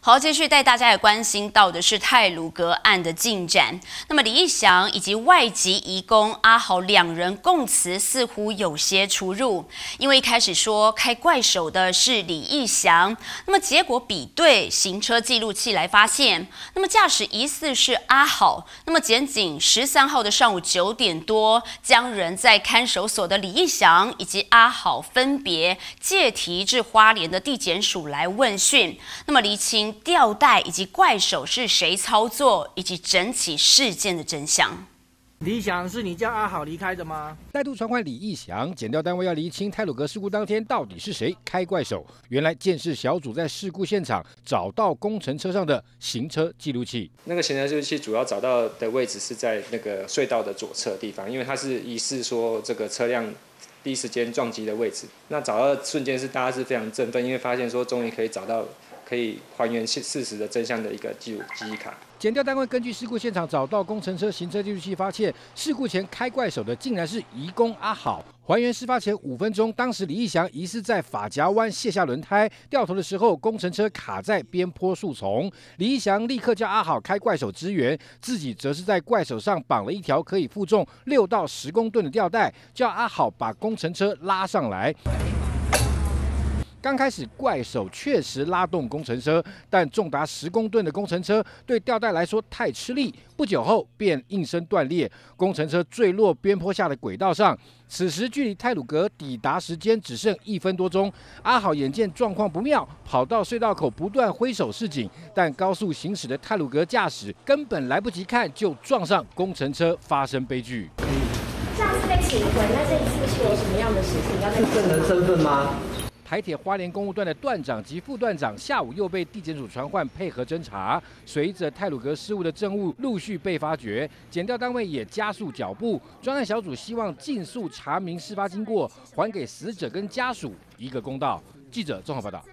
好，继续带大家也关心到的是泰鲁格案的进展。那么李义祥以及外籍移工阿豪两人供词似乎有些出入，因为一开始说开怪手的是李义祥，那么结果比对行车记录器来发现，那么驾驶疑似是阿豪。那么检警十三号的上午九点多，将人在看守所的李义祥以及阿豪分别借题至花莲的地检署来问讯，那么厘清。吊带以及怪手是谁操作？以及整起事件的真相？李想是你叫阿好离开的吗？再度传唤李义翔，检调单位要厘清泰鲁格事故当天到底是谁开怪手。原来建设小组在事故现场找到工程车上的行车记录器，那个行车记录器主要找到的位置是在那个隧道的左侧地方，因为它是疑似说这个车辆第一时间撞击的位置。那找到瞬间是大家是非常振奋，因为发现说终于可以找到。可以还原事事实的真相的一个记录记忆卡。检调单位根据事故现场找到工程车行车记录器，发现事故前开怪手的竟然是移工阿好。还原事发前五分钟，当时李义祥疑似在法夹湾卸下轮胎，掉头的时候工程车卡在边坡树丛，李义祥立刻叫阿好开怪手支援，自己则是在怪手上绑了一条可以负重六到十公吨的吊带，叫阿好把工程车拉上来。刚开始怪手确实拉动工程车，但重达十公吨的工程车对吊带来说太吃力，不久后便应声断裂，工程车坠落边坡下的轨道上。此时距离泰鲁格抵达时间只剩一分多钟，阿好眼见状况不妙，跑到隧道口不断挥手示警，但高速行驶的泰鲁格驾驶根本来不及看，就撞上工程车，发生悲剧。上次被请回，那这一次是有什么样的事情？是证人身份吗？台铁花莲公务段的段长及副段长下午又被地检署传唤配合侦查。随着泰鲁格失误的证物陆续被发掘，检调单位也加速脚步，专案小组希望尽速查明事发经过，还给死者跟家属一个公道。记者综合报道。